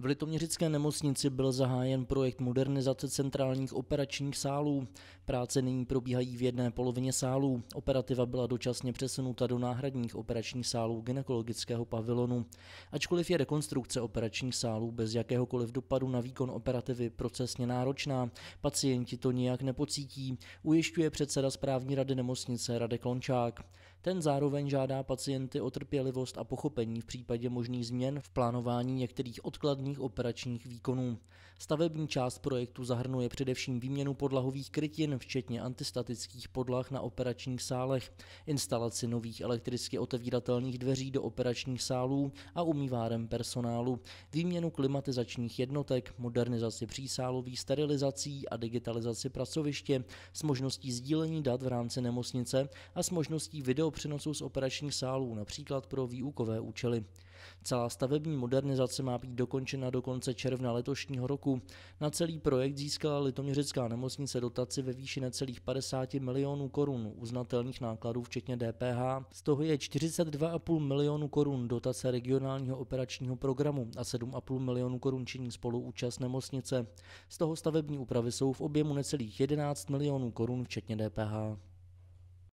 V Litoměřické nemocnici byl zahájen projekt modernizace centrálních operačních sálů. Práce nyní probíhají v jedné polovině sálů. Operativa byla dočasně přesunuta do náhradních operačních sálů gynekologického pavilonu. Ačkoliv je rekonstrukce operačních sálů bez jakéhokoliv dopadu na výkon operativy procesně náročná, pacienti to nijak nepocítí, ujišťuje předseda správní rady nemocnice Radek Lončák. Ten zároveň žádá pacienty o trpělivost a pochopení v případě možných změn v plánování některých odkladných operačních výkonů. Stavební část projektu zahrnuje především výměnu podlahových krytin, včetně antistatických podlah na operačních sálech, instalaci nových elektricky otevíratelných dveří do operačních sálů a umývárem personálu, výměnu klimatizačních jednotek, modernizaci přísálových sterilizací a digitalizaci pracoviště s možností sdílení dat v rámci nemocnice a s možností video video přenosu z operačních sálů, například pro výukové účely. Celá stavební modernizace má být dokončena do konce června letošního roku. Na celý projekt získala Litoměřická nemocnice dotaci ve výši necelých 50 milionů korun uznatelných nákladů včetně DPH. Z toho je 42,5 milionů korun dotace regionálního operačního programu a 7,5 milionů korun činí spoluúčast nemocnice. Z toho stavební úpravy jsou v objemu necelých 11 milionů korun včetně DPH.